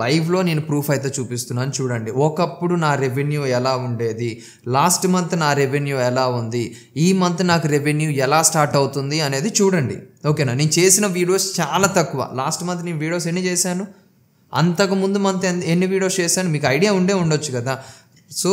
లైవ్లో నేను ప్రూఫ్ అయితే చూపిస్తున్నాను చూడండి ఒకప్పుడు నా రెవెన్యూ ఎలా ఉండేది లాస్ట్ మంత్ నా రెవెన్యూ ఎలా ఉంది ఈ మంత్ నాకు రెవెన్యూ ఎలా స్టార్ట్ అవుతుంది అనేది చూడండి ఓకేనా నేను చేసిన వీడియోస్ చాలా తక్కువ లాస్ట్ మంత్ నేను వీడియోస్ ఎన్ని చేశాను అంతకు ముందు మంత్ ఎన్ని వీడియోస్ చేశాను మీకు ఐడియా ఉండే ఉండొచ్చు కదా సో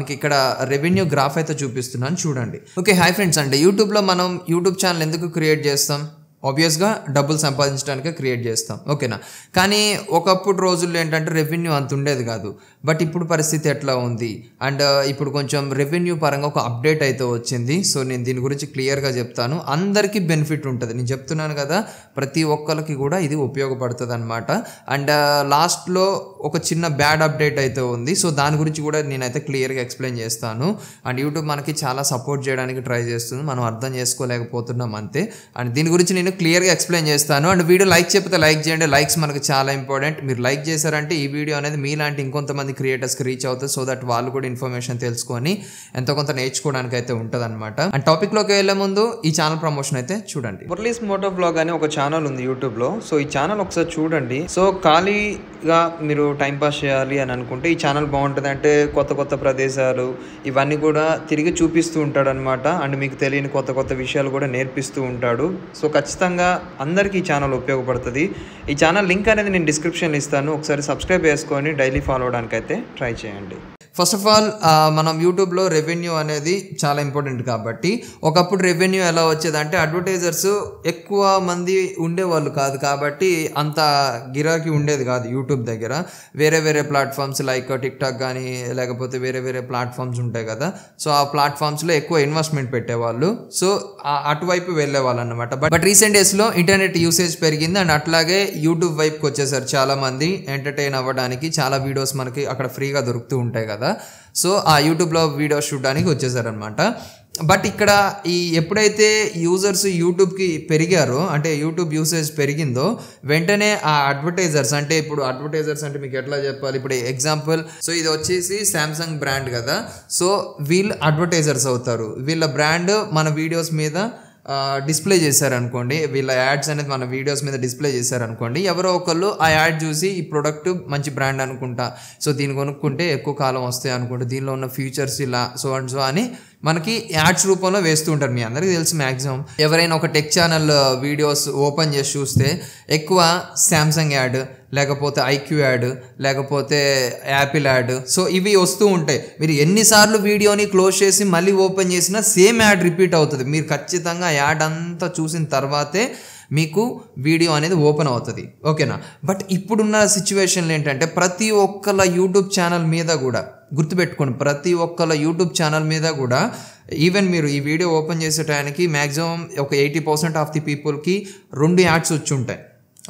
మీకు ఇక్కడ రెవెన్యూ గ్రాఫ్ అయితే చూపిస్తున్నాను చూడండి ఓకే హాయ్ ఫ్రెండ్స్ అంటే యూట్యూబ్లో మనం యూట్యూబ్ ఛానల్ ఎందుకు క్రియేట్ చేస్తాం ఆబ్వియస్గా డబ్బులు సంపాదించడానికి క్రియేట్ చేస్తాం ఓకేనా కానీ ఒకప్పుడు రోజుల్లో ఏంటంటే రెవెన్యూ అంత ఉండేది కాదు బట్ ఇప్పుడు పరిస్థితి ఎట్లా ఉంది అండ్ uh, ఇప్పుడు కొంచెం రెవెన్యూ పరంగా ఒక అప్డేట్ అయితే వచ్చింది సో నేను దీని గురించి క్లియర్గా చెప్తాను అందరికీ బెనిఫిట్ ఉంటుంది నేను చెప్తున్నాను కదా ప్రతి ఒక్కరికి కూడా ఇది ఉపయోగపడుతుంది అనమాట అండ్ లాస్ట్లో uh, ఒక చిన్న బ్యాడ్ అప్డేట్ అయితే ఉంది సో దాని గురించి కూడా నేనైతే క్లియర్గా ఎక్స్ప్లెయిన్ చేస్తాను అండ్ యూట్యూబ్ మనకి చాలా సపోర్ట్ చేయడానికి ట్రై చేస్తుంది మనం అర్థం చేసుకోలేకపోతున్నాం అంతే అండ్ దీని గురించి నేను క్లియర్గా ఎక్స్ప్లెయిన్ చేస్తాను అండ్ వీడియో లైక్ చెప్తే లైక్ చేయండి లైక్స్ మనకు చాలా ఇంపార్టెంట్ మీరు లైక్ చేశారంటే ఈ వీడియో అనేది మీలాంటి ఇంకొంతమంది మంది క్రియేటర్స్కి రీచ్ అవుతుంది సో దట్ వాళ్ళు కూడా ఇన్ఫర్మేషన్ తెలుసుకొని ఎంతో కొంత నేర్చుకోవడానికి అయితే ఉంటుంది అనమాట అండ్ టాపిక్లోకి వెళ్ళే ముందు ఈ ఛానల్ ప్రమోషన్ అయితే చూడండి మురళీస్ మోటో బ్లాగ్ అని ఒక ఛానల్ ఉంది యూట్యూబ్లో సో ఈ ఛానల్ ఒకసారి చూడండి సో ఖాళీగా మీరు టైం పాస్ చేయాలి అని అనుకుంటే ఈ ఛానల్ బాగుంటుంది అంటే కొత్త కొత్త ప్రదేశాలు ఇవన్నీ కూడా తిరిగి చూపిస్తూ ఉంటాడు అనమాట అండ్ మీకు తెలియని కొత్త కొత్త విషయాలు కూడా నేర్పిస్తూ ఉంటాడు సో ఖచ్చితంగా అందరికీ ఈ ఛానల్ ఉపయోగపడుతుంది ఈ ఛానల్ లింక్ అనేది నేను డిస్క్రిప్షన్లో ఇస్తాను ఒకసారి సబ్స్క్రైబ్ చేసుకొని డైలీ ఫాలో అవడానికి అయితే ట్రై చేయండి ఫస్ట్ ఆఫ్ ఆల్ మనం యూట్యూబ్లో రెవెన్యూ అనేది చాలా ఇంపార్టెంట్ కాబట్టి ఒకప్పుడు రెవెన్యూ ఎలా వచ్చేదంటే అడ్వర్టైజర్స్ ఎక్కువ మంది ఉండేవాళ్ళు కాదు కాబట్టి అంత గిరాకీ ఉండేది కాదు యూట్యూబ్ దగ్గర వేరే వేరే ప్లాట్ఫామ్స్ లైక్ టిక్టాక్ కానీ లేకపోతే వేరే వేరే ప్లాట్ఫామ్స్ ఉంటాయి కదా సో ఆ ప్లాట్ఫామ్స్లో ఎక్కువ ఇన్వెస్ట్మెంట్ పెట్టేవాళ్ళు సో అటువైపు వెళ్ళేవాళ్ళు అనమాట బట్ బట్ రీసెంట్ డేస్లో ఇంటర్నెట్ యూసేజ్ పెరిగింది అండ్ అట్లాగే యూట్యూబ్ వైపుకి వచ్చేసారు చాలామంది ఎంటర్టైన్ అవ్వడానికి చాలా వీడియోస్ మనకి అక్కడ ఫ్రీగా దొరుకుతూ ఉంటాయి కదా కదా సో ఆ యూట్యూబ్లో వీడియోస్ చూడడానికి వచ్చేసారనమాట బట్ ఇక్కడ ఈ ఎప్పుడైతే యూజర్స్ యూట్యూబ్కి పెరిగారో అంటే యూట్యూబ్ యూసేజ్ పెరిగిందో వెంటనే ఆ అడ్వర్టైజర్స్ అంటే ఇప్పుడు అడ్వర్టైజర్స్ అంటే మీకు ఎట్లా చెప్పాలి ఇప్పుడు ఎగ్జాంపుల్ సో ఇది వచ్చేసి శాంసంగ్ బ్రాండ్ కదా సో వీళ్ళు అడ్వర్టైజర్స్ అవుతారు వీళ్ళ బ్రాండ్ మన వీడియోస్ మీద డిస్ప్లే చేశారనుకోండి వీళ్ళ యాడ్స్ అనేది మన వీడియోస్ మీద డిస్ప్లే చేశారనుకోండి ఎవరో ఒకళ్ళు ఆ యాడ్ చూసి ఈ ప్రోడక్ట్ మంచి బ్రాండ్ అనుకుంటా సో దీన్ని కొనుక్కుంటే ఎక్కువ కాలం వస్తాయి అనుకుంటా దీనిలో ఉన్న ఫ్యూచర్స్ ఇలా సో అండ్ సో అని మనకి యాడ్స్ రూపంలో వేస్తూ ఉంటారు మీ అందరికీ తెలుసు మ్యాక్సిమం ఎవరైనా ఒక టెక్ ఛానల్ వీడియోస్ ఓపెన్ చేసి చూస్తే ఎక్కువ శాంసంగ్ యాడ్ లేకపోతే ఐక్యూ యాడ్ లేకపోతే యాపిల్ యాడ్ సో ఇవి వస్తూ ఉంటాయి మీరు ఎన్నిసార్లు వీడియోని క్లోజ్ చేసి మళ్ళీ ఓపెన్ చేసినా సేమ్ యాడ్ రిపీట్ అవుతుంది మీరు ఖచ్చితంగా యాడ్ అంతా చూసిన తర్వాతే మీకు వీడియో అనేది ఓపెన్ అవుతుంది ఓకేనా బట్ ఇప్పుడున్న సిచ్యువేషన్లు ఏంటంటే ప్రతి ఒక్కళ్ళ యూట్యూబ్ ఛానల్ మీద కూడా గుర్తుపెట్టుకోండి ప్రతి ఒక్కళ్ళ యూట్యూబ్ ఛానల్ మీద కూడా ఈవెన్ మీరు ఈ వీడియో ఓపెన్ చేసే టైంకి మ్యాక్సిమం ఒక ఎయిటీ పర్సెంట్ ఆఫ్ ది పీపుల్కి రెండు యాడ్స్ వచ్చి ఉంటాయి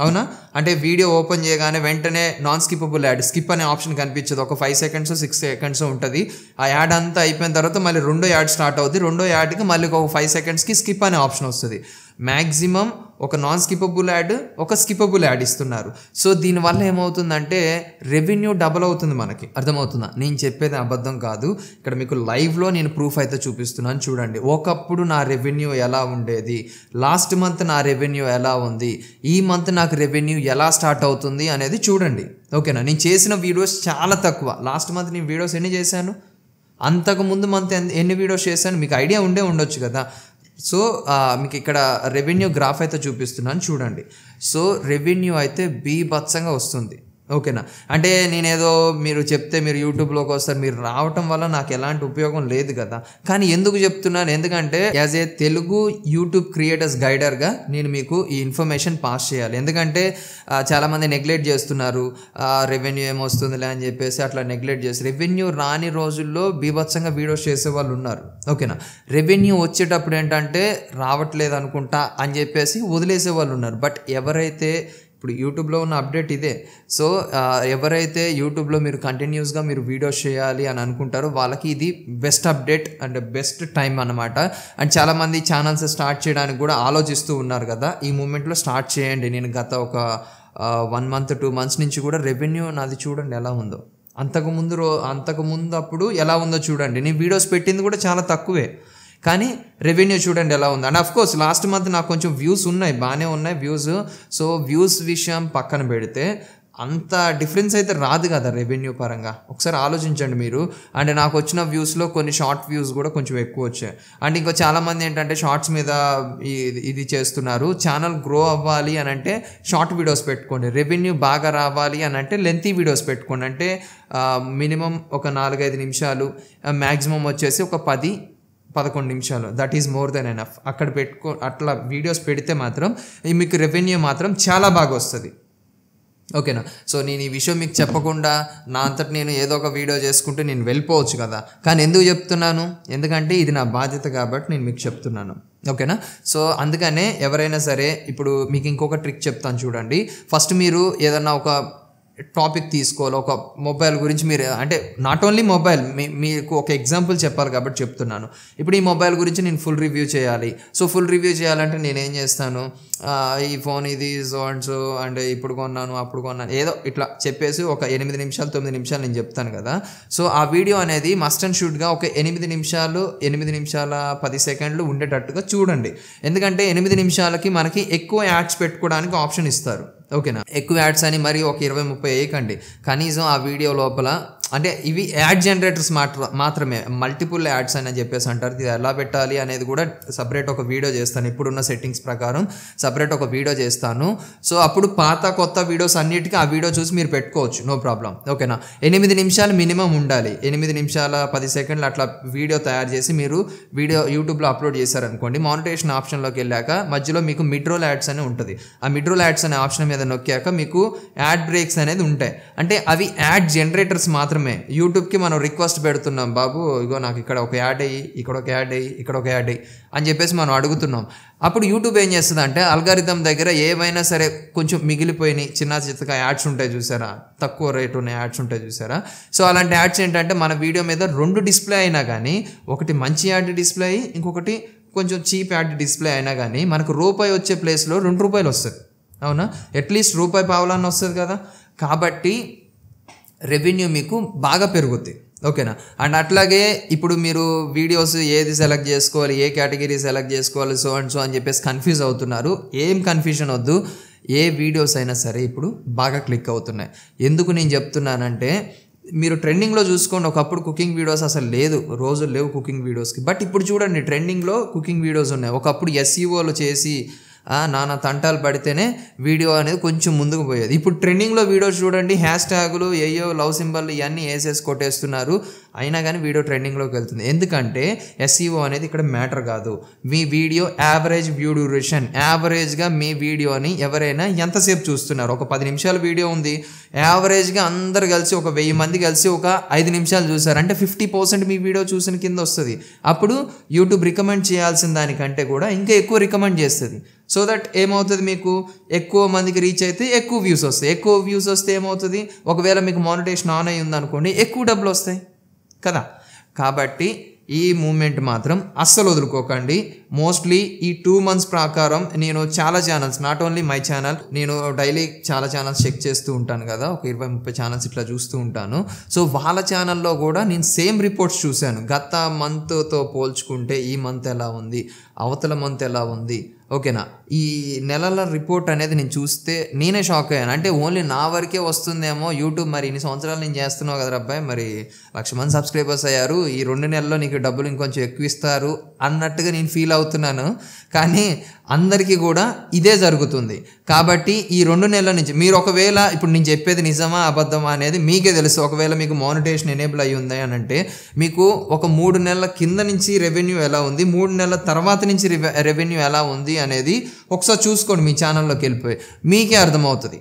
అవునా అంటే వీడియో ఓపెన్ చేయగానే వెంటనే నాన్ స్కిప్పబుల్ యాడ్ స్కిప్ అనే ఆప్షన్ కనిపించదు ఒక ఫైవ్ సెకండ్స్ సిక్స్ సెకండ్స్ ఉంటుంది ఆ యాడ్ అంతా అయిపోయిన తర్వాత మళ్ళీ రెండో యాడ్ స్టార్ట్ అవుతుంది రెండో యాడ్కి మళ్ళీ ఒక ఫైవ్ సెకండ్స్కి స్కిప్ అనే ఆప్షన్ వస్తుంది మ్యాక్సిమం ఒక నాన్ స్కిపబుల్ యాడ్ ఒక స్కిపబుల్ యాడ్ ఇస్తున్నారు సో దీనివల్ల ఏమవుతుందంటే రెవెన్యూ డబల్ అవుతుంది మనకి అర్థమవుతుందా నేను చెప్పేది అబద్ధం కాదు ఇక్కడ మీకు లైవ్లో నేను ప్రూఫ్ అయితే చూపిస్తున్నాను చూడండి ఒకప్పుడు నా రెవెన్యూ ఎలా ఉండేది లాస్ట్ మంత్ నా రెవెన్యూ ఎలా ఉంది ఈ మంత్ నాకు రెవెన్యూ ఎలా స్టార్ట్ అవుతుంది అనేది చూడండి ఓకేనా నేను చేసిన వీడియోస్ చాలా తక్కువ లాస్ట్ మంత్ నేను వీడియోస్ ఎన్ని చేశాను అంతకుముందు మంత్ ఎన్ని వీడియోస్ చేశాను మీకు ఐడియా ఉండే ఉండొచ్చు కదా సో మీకు ఇక్కడ రెవెన్యూ గ్రాఫ్ అయితే చూపిస్తున్నాను చూడండి సో రెవెన్యూ అయితే బీభత్సంగా వస్తుంది ఓకేనా అంటే నేనేదో మీరు చెప్తే మీరు యూట్యూబ్లోకి వస్తారు మీరు రావటం వల్ల నాకు ఎలాంటి ఉపయోగం లేదు కదా కానీ ఎందుకు చెప్తున్నాను ఎందుకంటే as a Telugu YouTube creators గైడర్గా నేను మీకు ఈ ఇన్ఫర్మేషన్ పాస్ చేయాలి ఎందుకంటే చాలామంది నెగ్లెక్ట్ చేస్తున్నారు రెవెన్యూ ఏమొస్తుందిలే అని చెప్పేసి అట్లా నెగ్లెక్ట్ చేసి రెవెన్యూ రాని రోజుల్లో బీభత్సంగా వీడియోస్ చేసే వాళ్ళు ఉన్నారు ఓకేనా రెవెన్యూ వచ్చేటప్పుడు ఏంటంటే రావట్లేదు అనుకుంటా అని చెప్పేసి వదిలేసే వాళ్ళు ఉన్నారు బట్ ఎవరైతే ఇప్పుడు యూట్యూబ్లో ఉన్న అప్డేట్ ఇదే సో ఎవరైతే యూట్యూబ్లో మీరు కంటిన్యూస్గా మీరు వీడియోస్ చేయాలి అని అనుకుంటారో వాళ్ళకి ఇది best update and best time అనమాట అండ్ చాలామంది ఛానల్స్ స్టార్ట్ చేయడానికి కూడా ఆలోచిస్తూ ఉన్నారు కదా ఈ మూమెంట్లో స్టార్ట్ చేయండి నేను గత ఒక వన్ మంత్ టూ మంత్స్ నుంచి కూడా రెవెన్యూ నాది చూడండి ఎలా ఉందో అంతకుముందు రో అంతకుముందు అప్పుడు ఎలా ఉందో చూడండి నేను వీడియోస్ పెట్టింది కూడా చాలా తక్కువే కానీ రెవెన్యూ చూడండి ఎలా ఉంది అండ్ కోర్స్ లాస్ట్ మంత్ నాకు కొంచెం వ్యూస్ ఉన్నాయి బాగానే ఉన్నాయి వ్యూస్ సో వ్యూస్ విషయం పక్కన పెడితే అంత డిఫరెన్స్ అయితే రాదు కదా రెవెన్యూ పరంగా ఒకసారి ఆలోచించండి మీరు అండ్ నాకు వచ్చిన వ్యూస్లో కొన్ని షార్ట్ వ్యూస్ కూడా కొంచెం ఎక్కువ వచ్చాయి అండ్ ఇంకా చాలామంది ఏంటంటే షార్ట్స్ మీద ఇది చేస్తున్నారు ఛానల్ గ్రో అవ్వాలి అని అంటే షార్ట్ వీడియోస్ పెట్టుకోండి రెవెన్యూ బాగా రావాలి అని అంటే లెంతీ వీడియోస్ పెట్టుకోండి అంటే మినిమం ఒక నాలుగైదు నిమిషాలు మ్యాక్సిమం వచ్చేసి ఒక పది పదకొండు నిమిషాలు that is more than enough అక్కడ పెట్టుకో అట్లా వీడియోస్ పెడితే మాత్రం మీకు రెవెన్యూ మాత్రం చాలా బాగా వస్తుంది ఓకేనా సో నేను ఈ విషయం మీకు చెప్పకుండా నా అంతటి నేను ఏదో ఒక వీడియో చేసుకుంటే నేను వెళ్ళిపోవచ్చు కదా కానీ ఎందుకు చెప్తున్నాను ఎందుకంటే ఇది నా బాధ్యత కాబట్టి నేను మీకు చెప్తున్నాను ఓకేనా సో అందుకనే ఎవరైనా సరే ఇప్పుడు మీకు ఇంకొక ట్రిక్ చెప్తాను చూడండి ఫస్ట్ మీరు ఏదన్నా ఒక టాపిక్ తీసుకోవాలి ఒక మొబైల్ గురించి మీరు అంటే నాట్ ఓన్లీ మొబైల్ మీ మీకు ఒక ఎగ్జాంపుల్ చెప్పాలి కాబట్టి చెప్తున్నాను ఇప్పుడు ఈ మొబైల్ గురించి నేను ఫుల్ రివ్యూ చేయాలి సో ఫుల్ రివ్యూ చేయాలంటే నేనేం చేస్తాను ఈ ఫోన్ ఇది సో అండ్ సో అండ్ ఇప్పుడు కొన్నాను అప్పుడు కొన్నాను ఏదో ఇట్లా చెప్పేసి ఒక ఎనిమిది నిమిషాలు తొమ్మిది నిమిషాలు నేను చెప్తాను కదా సో ఆ వీడియో అనేది మస్ట్ అండ్ షూట్గా ఒక ఎనిమిది నిమిషాలు ఎనిమిది నిమిషాల పది సెకండ్లు ఉండేటట్టుగా చూడండి ఎందుకంటే ఎనిమిది నిమిషాలకి మనకి ఎక్కువ యాడ్స్ పెట్టుకోవడానికి ఆప్షన్ ఇస్తారు ఓకేనా ఎక్కువ యాడ్స్ అని మరి ఒక ఇరవై ముప్పై వేయకండి కనీసం ఆ వీడియో లోపల అంటే ఇవి యాడ్ జనరేటర్స్ మాత్రమే మల్టిపుల్ యాడ్స్ అని చెప్పేసి అంటారు ఇది ఎలా పెట్టాలి అనేది కూడా సపరేట్ ఒక వీడియో చేస్తాను ఇప్పుడున్న సెట్టింగ్స్ ప్రకారం సపరేట్ ఒక వీడియో చేస్తాను సో అప్పుడు పాత కొత్త వీడియోస్ అన్నిటికీ ఆ వీడియో చూసి మీరు పెట్టుకోవచ్చు నో ప్రాబ్లం ఓకేనా ఎనిమిది నిమిషాలు మినిమం ఉండాలి ఎనిమిది నిమిషాల పది సెకండ్లు అట్లా వీడియో తయారు చేసి మీరు వీడియో యూట్యూబ్లో అప్లోడ్ చేశారనుకోండి మానిటేషన్ ఆప్షన్లోకి వెళ్ళాక మధ్యలో మీకు మిడ్రోల్ యాడ్స్ అని ఉంటుంది ఆ మిడ్రోల్ యాడ్స్ అనే ఆప్షన్ మీద నొక్కాక మీకు యాడ్ బ్రేక్స్ అనేది ఉంటాయి అంటే అవి యాడ్ జనరేటర్స్ మాత్రమే మాత్రమే యూట్యూబ్కి మనం రిక్వెస్ట్ పెడుతున్నాం బాబు ఇగో నాకు ఇక్కడ ఒక యాడ్ అయ్యి ఇక్కడ ఒక యాడ్ అయ్యి ఇక్కడ ఒక యాడ్ అయ్యి అని చెప్పేసి మనం అడుగుతున్నాం అప్పుడు యూట్యూబ్ ఏం చేస్తుంది అంటే అల్గారిథం దగ్గర ఏవైనా సరే కొంచెం మిగిలిపోయినాయి చిన్న చిత్తగా యాడ్స్ ఉంటాయి చూసారా తక్కువ రేట్ ఉన్న యాడ్స్ ఉంటాయి చూసారా సో అలాంటి యాడ్స్ ఏంటంటే మన వీడియో మీద రెండు డిస్ప్లే అయినా కానీ ఒకటి మంచి యాడ్ డిస్ప్లే అయ్యి ఇంకొకటి కొంచెం చీప్ యాడ్ డిస్ప్లే అయినా కానీ మనకు రూపాయి వచ్చే ప్లేస్లో రెండు రూపాయలు వస్తుంది అవునా అట్లీస్ట్ రూపాయి పావులన్నీ వస్తుంది కదా కాబట్టి రెవెన్యూ మీకు బాగా పెరుగుతుంది ఓకేనా అండ్ అట్లాగే ఇప్పుడు మీరు వీడియోస్ ఏది సెలెక్ట్ చేసుకోవాలి ఏ కేటగిరీ సెలెక్ట్ చేసుకోవాలి సో అండ్ సో అని చెప్పేసి కన్ఫ్యూజ్ అవుతున్నారు ఏం కన్ఫ్యూజన్ వద్దు ఏ వీడియోస్ అయినా సరే ఇప్పుడు బాగా క్లిక్ అవుతున్నాయి ఎందుకు నేను చెప్తున్నానంటే మీరు ట్రెండింగ్లో చూసుకోండి ఒకప్పుడు కుకింగ్ వీడియోస్ అసలు లేదు రోజు లేవు కుకింగ్ వీడియోస్కి బట్ ఇప్పుడు చూడండి ట్రెండింగ్లో కుకింగ్ వీడియోస్ ఉన్నాయి ఒకప్పుడు ఎస్ఈఓలు e చేసి నానా తంటాలు పడితేనే వీడియో అనేది కొంచెం ముందుకు పోయేది ఇప్పుడు ట్రెండింగ్లో వీడియోస్ చూడండి హ్యాష్ ట్యాగులు ఏయో లవ్ సింబల్ ఇవన్నీ వేసేసి కొట్టేస్తున్నారు అయినా కానీ వీడియో ట్రెండింగ్లోకి వెళ్తుంది ఎందుకంటే ఎస్ఈఓ e అనేది ఇక్కడ మ్యాటర్ కాదు మీ వీడియో యావరేజ్ వ్యూ డ్యూరేషన్ యావరేజ్గా మీ వీడియోని ఎవరైనా ఎంతసేపు చూస్తున్నారు ఒక పది నిమిషాల వీడియో ఉంది యావరేజ్గా అందరు కలిసి ఒక వెయ్యి మంది కలిసి ఒక ఐదు నిమిషాలు చూసారు అంటే ఫిఫ్టీ పర్సెంట్ మీ వీడియో చూసిన కింద వస్తుంది అప్పుడు యూట్యూబ్ రికమెండ్ చేయాల్సిన దానికంటే కూడా ఇంకా ఎక్కువ రికమెండ్ చేస్తుంది సో దట్ ఏమవుతుంది మీకు ఎక్కువ మందికి రీచ్ అయితే ఎక్కువ వ్యూస్ వస్తాయి ఎక్కువ వ్యూస్ వస్తే ఏమవుతుంది ఒకవేళ మీకు మానిటేషన్ ఆన్ అయ్యి ఉందనుకోండి ఎక్కువ డబ్బులు వస్తాయి కదా కాబట్టి ఈ మూమెంట్ మాత్రం అస్సలు వదులుకోకండి మోస్ట్లీ ఈ టూ మంత్స్ ప్రకారం నేను చాలా channels not only my channel నేను డైలీ చాలా ఛానల్స్ చెక్ చేస్తూ ఉంటాను కదా ఒక ఇరవై ముప్పై ఛానల్స్ ఇట్లా చూస్తూ ఉంటాను సో వాళ్ళ ఛానల్లో కూడా నేను సేమ్ రిపోర్ట్స్ చూశాను గత మంత్తో పోల్చుకుంటే ఈ మంత్ ఎలా ఉంది అవతల మంత్ ఎలా ఉంది ఓకేనా ఈ నెలల రిపోర్ట్ అనేది నేను చూస్తే నేనే షాక్ అయ్యాను అంటే ఓన్లీ నా వరకే వస్తుందేమో యూట్యూబ్ మరి ఇన్ని సంవత్సరాలు నేను చేస్తున్నావు కదా అబ్బాయి మరి లక్ష మంది సబ్స్క్రైబర్స్ అయ్యారు ఈ రెండు నెలల్లో నీకు డబ్బులు ఇంకొంచెం ఎక్కువ ఇస్తారు అన్నట్టుగా నేను ఫీల్ అవుతున్నాను కానీ అందరికీ కూడా ఇదే జరుగుతుంది కాబట్టి ఈ రెండు నెలల నుంచి మీరు ఒకవేళ ఇప్పుడు నేను చెప్పేది నిజమా అబద్ధమా అనేది మీకే తెలుసు ఒకవేళ మీకు మానిటేషన్ ఎనేబుల్ అయ్యి ఉంది అని అంటే మీకు ఒక మూడు నెలల కింద నుంచి రెవెన్యూ ఎలా ఉంది మూడు నెలల తర్వాత నుంచి రెవెన్యూ ఎలా ఉంది అనేది ఒకసారి చూసుకోండి మీ ఛానల్లోకి వెళ్ళిపోయి మీకే అర్థమవుతుంది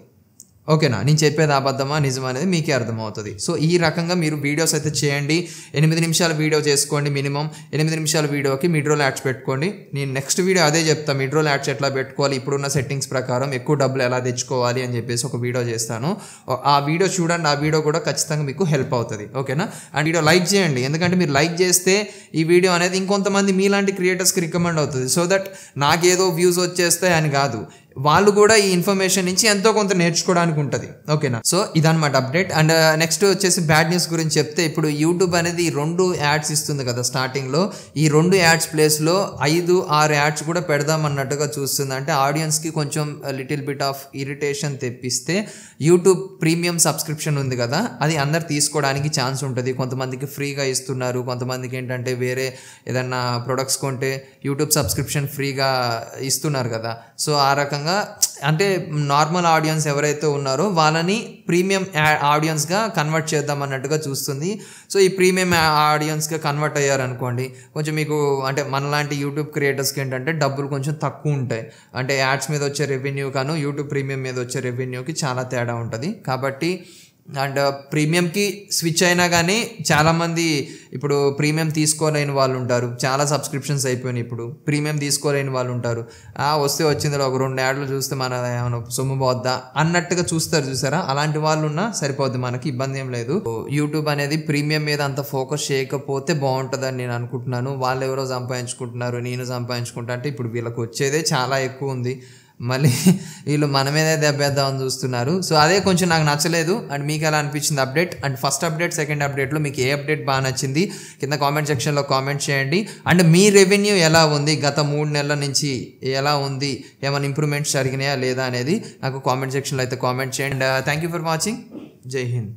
ఓకేనా నేను చెప్పేది అబద్ధమా నిజం అనేది మీకే అర్థమవుతుంది సో ఈ రకంగా మీరు వీడియోస్ అయితే చేయండి ఎనిమిది నిమిషాల వీడియో చేసుకోండి మినిమం ఎనిమిది నిమిషాల వీడియోకి మిడ్రోల్ యాడ్స్ పెట్టుకోండి నేను నెక్స్ట్ వీడియో అదే చెప్తాను మిడ్రోల్ యాడ్స్ ఎట్లా పెట్టుకోవాలి ఇప్పుడున్న సెట్టింగ్స్ ప్రకారం ఎక్కువ డబ్బులు ఎలా తెచ్చుకోవాలి అని చెప్పేసి ఒక వీడియో చేస్తాను ఆ వీడియో చూడండి ఆ వీడియో కూడా ఖచ్చితంగా మీకు హెల్ప్ అవుతుంది ఓకేనా అండ్ వీడియో లైక్ చేయండి ఎందుకంటే మీరు లైక్ చేస్తే ఈ వీడియో అనేది ఇంకొంతమంది మీలాంటి క్రియేటర్స్కి రికమెండ్ అవుతుంది సో దట్ నాకేదో వ్యూస్ వచ్చేస్తాయి అని కాదు వాళ్ళు కూడా ఈ ఇన్ఫర్మేషన్ నుంచి ఎంతో కొంత నేర్చుకోవడానికి ఉంటుంది ఓకేనా సో ఇదనమాట అప్డేట్ అండ్ నెక్స్ట్ వచ్చేసి బ్యాడ్ న్యూస్ గురించి చెప్తే ఇప్పుడు యూట్యూబ్ అనేది రెండు యాడ్స్ ఇస్తుంది కదా స్టార్టింగ్లో ఈ రెండు యాడ్స్ ప్లేస్లో ఐదు ఆరు యాడ్స్ కూడా పెడదాం అన్నట్టుగా చూస్తుంది అంటే ఆడియన్స్కి కొంచెం లిటిల్ బిట్ ఆఫ్ ఇరిటేషన్ తెప్పిస్తే యూట్యూబ్ ప్రీమియం సబ్స్క్రిప్షన్ ఉంది కదా అది అందరు తీసుకోవడానికి ఛాన్స్ ఉంటుంది కొంతమందికి ఫ్రీగా ఇస్తున్నారు కొంతమందికి ఏంటంటే వేరే ఏదన్నా ప్రొడక్ట్స్ కొంటే యూట్యూబ్ సబ్స్క్రిప్షన్ ఫ్రీగా ఇస్తున్నారు కదా సో ఆ రకంగా ఖచ్చితంగా అంటే నార్మల్ ఆడియన్స్ ఎవరైతే ఉన్నారో వాళ్ళని ప్రీమియం ఆడియన్స్గా కన్వర్ట్ చేద్దాం అన్నట్టుగా చూస్తుంది సో ఈ ప్రీమియం ఆడియన్స్గా కన్వర్ట్ అయ్యారనుకోండి కొంచెం మీకు అంటే మనలాంటి యూట్యూబ్ క్రియేటర్స్కి ఏంటంటే డబ్బులు కొంచెం తక్కువ ఉంటాయి అంటే యాడ్స్ మీద వచ్చే రెవెన్యూ కాను యూట్యూబ్ ప్రీమియం మీద వచ్చే రెవెన్యూకి చాలా తేడా ఉంటుంది కాబట్టి అండ్ ప్రీమియంకి స్విచ్ అయినా కానీ చాలామంది ఇప్పుడు ప్రీమియం తీసుకోలేని వాళ్ళు ఉంటారు చాలా సబ్స్క్రిప్షన్స్ అయిపోయినాయి ఇప్పుడు ప్రీమియం తీసుకోలేని వాళ్ళు ఉంటారు వస్తే వచ్చింది ఒక రెండు యాడ్లు చూస్తే మన ఏమైనా సొమ్ము పోద్దా అన్నట్టుగా చూస్తారు చూసారా అలాంటి వాళ్ళు ఉన్నా సరిపోద్ది మనకి ఇబ్బంది ఏం లేదు యూట్యూబ్ అనేది ప్రీమియం మీద అంత ఫోకస్ చేయకపోతే బాగుంటుందని నేను అనుకుంటున్నాను వాళ్ళు ఎవరో సంపాదించుకుంటున్నారు నేను సంపాదించుకుంటా అంటే ఇప్పుడు వీళ్ళకి వచ్చేదే చాలా ఎక్కువ ఉంది మళ్ళీ వీళ్ళు మన మీదే దెబ్బేద్దామని చూస్తున్నారు సో అదే కొంచెం నాకు నచ్చలేదు అండ్ మీకు ఎలా అనిపించింది update and first update second అప్డేట్లో మీకు ఏ అప్డేట్ బాగా నచ్చింది కింద కామెంట్ సెక్షన్లో కామెంట్ చేయండి అండ్ మీ రెవెన్యూ ఎలా ఉంది గత మూడు నెలల నుంచి ఎలా ఉంది ఏమైనా ఇంప్రూవ్మెంట్స్ జరిగినాయా లేదా అనేది నాకు కామెంట్ సెక్షన్లో అయితే కామెంట్ చేయండి థ్యాంక్ యూ ఫర్ వాచింగ్ జై హింద్